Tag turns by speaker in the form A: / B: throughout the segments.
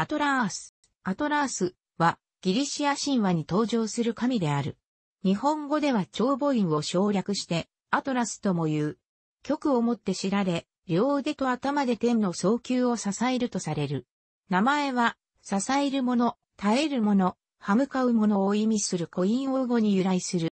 A: アトラース。アトラースはギリシア神話に登場する神である。日本語では長母音を省略してアトラスとも言う。曲をもって知られ、両腕と頭で天の早球を支えるとされる。名前は、支える者、耐える者、歯向かう者を意味するコイン王語に由来する。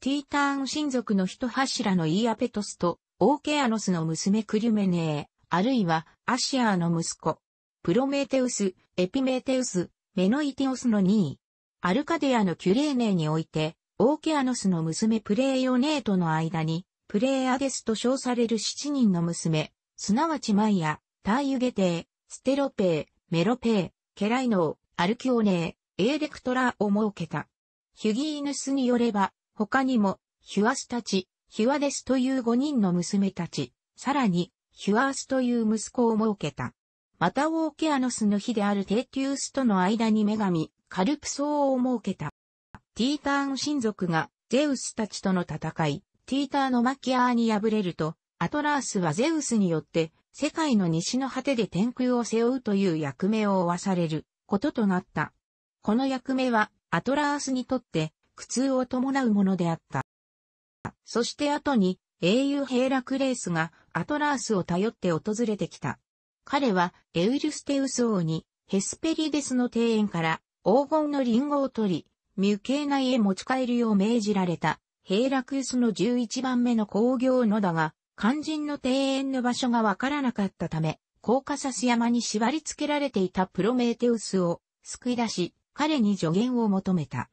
A: ティーターン親族の一柱のイーアペトスと、オーケアノスの娘クリュメネー、あるいはアシアーの息子、プロメテウス、エピメテウス、メノイティオスの2位。アルカデアのキュレーネーにおいて、オーケアノスの娘プレーヨネーとの間に、プレーアデスと称される7人の娘、すなわちマイア、タイユゲテー、ステロペー、メロペー、ケライノー、アルキオネー、エーレクトラを設けた。ヒュギーヌスによれば、他にも、ヒュアスたち、ヒュアデスという5人の娘たち、さらに、ヒュアースという息子を設けた。またオーケアノスの日であるテーテウスとの間に女神、カルプソーを設けた。ティーターン親族がゼウスたちとの戦い、ティーターのマキアーに敗れると、アトラースはゼウスによって世界の西の果てで天空を背負うという役目を負わされることとなった。この役目はアトラースにとって苦痛を伴うものであった。そして後に英雄ヘイラクレースがアトラースを頼って訪れてきた。彼はエウルステウス王にヘスペリデスの庭園から黄金のリンゴを取り、ミュケーナイへ持ち帰るよう命じられた、ヘイラクウスの11番目の工業のだが、肝心の庭園の場所がわからなかったため、コーカサス山に縛り付けられていたプロメーテウスを救い出し、彼に助言を求めた。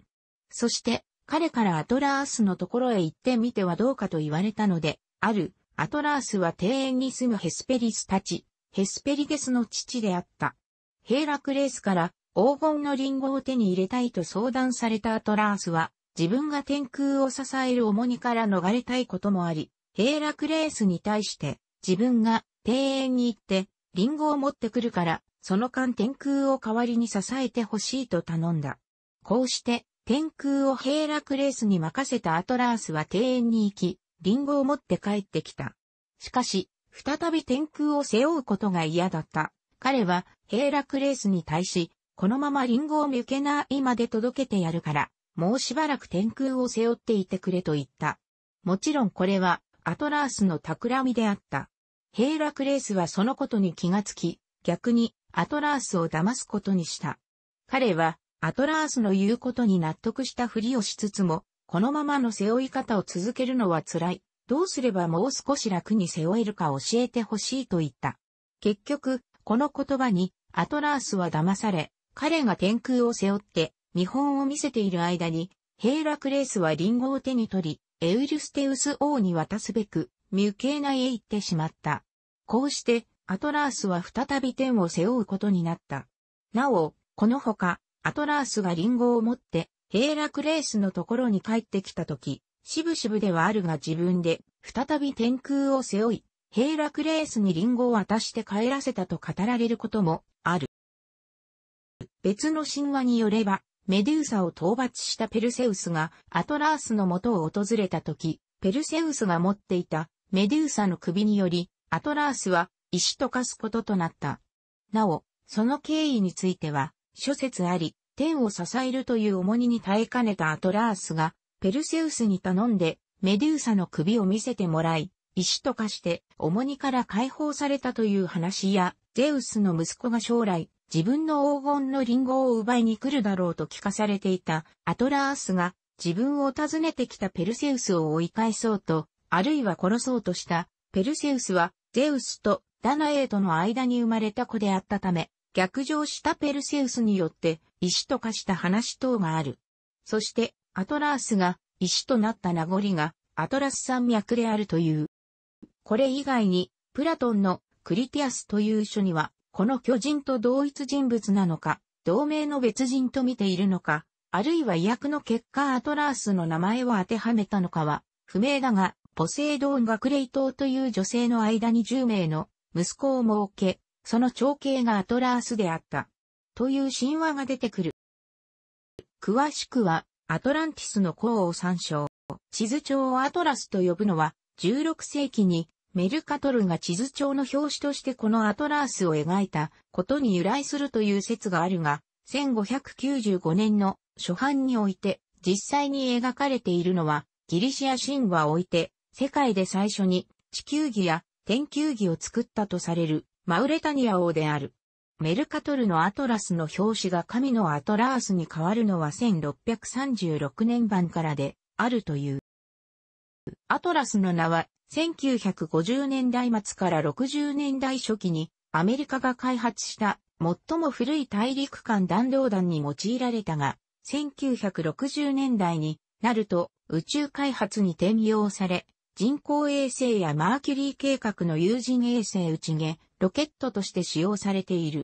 A: そして、彼からアトラースのところへ行ってみてはどうかと言われたので、ある、アトラースは庭園に住むヘスペリスたち、ヘスペリデスの父であった。ヘーラクレースから黄金のリンゴを手に入れたいと相談されたアトラースは、自分が天空を支える重荷から逃れたいこともあり、ヘーラクレースに対して、自分が庭園に行って、リンゴを持ってくるから、その間天空を代わりに支えてほしいと頼んだ。こうして、天空をヘーラクレースに任せたアトラースは庭園に行き、リンゴを持って帰ってきた。しかし、再び天空を背負うことが嫌だった。彼はヘーラクレースに対し、このままリンゴを抜けないまで届けてやるから、もうしばらく天空を背負っていてくれと言った。もちろんこれはアトラースの企みであった。ヘーラクレースはそのことに気がつき、逆にアトラースを騙すことにした。彼はアトラースの言うことに納得したふりをしつつも、このままの背負い方を続けるのは辛い。どうすればもう少し楽に背負えるか教えてほしいと言った。結局、この言葉にアトラースは騙され、彼が天空を背負って見本を見せている間に、ヘイラクレースはリンゴを手に取り、エウルステウス王に渡すべく、ミュケーナへ行ってしまった。こうして、アトラースは再び天を背負うことになった。なお、このほか、アトラースがリンゴを持って、ヘイラクレースのところに帰ってきたとき、しぶしぶではあるが自分で、再び天空を背負い、ヘイラクレースにリンゴを渡して帰らせたと語られることもある。別の神話によれば、メデューサを討伐したペルセウスがアトラースの元を訪れた時、ペルセウスが持っていたメデューサの首により、アトラースは石と化すこととなった。なお、その経緯については、諸説あり、天を支えるという重荷に耐えかねたアトラースが、ペルセウスに頼んで、メデューサの首を見せてもらい、石と化して重荷から解放されたという話や、ゼウスの息子が将来、自分の黄金のリンゴを奪いに来るだろうと聞かされていたアトラースが自分を訪ねてきたペルセウスを追い返そうと、あるいは殺そうとしたペルセウスはゼウスとダナエーとの間に生まれた子であったため、逆上したペルセウスによって石と化した話等がある。そしてアトラースが石となった名残がアトラス山脈であるという。これ以外に、プラトンのクリティアスという書には、この巨人と同一人物なのか、同名の別人と見ているのか、あるいは医薬の結果アトラースの名前を当てはめたのかは、不明だが、ポセイドーンがクレイ島という女性の間に10名の息子を設け、その長兄がアトラースであった。という神話が出てくる。詳しくは、アトランティスの項を参照。地図帳をアトラスと呼ぶのは、16世紀にメルカトルが地図帳の表紙としてこのアトラースを描いたことに由来するという説があるが、1595年の初版において実際に描かれているのはギリシア神話を置いて世界で最初に地球儀や天球儀を作ったとされるマウレタニア王である。メルカトルのアトラスの表紙が神のアトラースに変わるのは1636年版からであるという。アトラスの名は1950年代末から60年代初期にアメリカが開発した最も古い大陸間弾道弾に用いられたが、1960年代になると宇宙開発に転用され、人工衛星やマーキュリー計画の有人衛星打ち上げ、ロケットとして使用されている。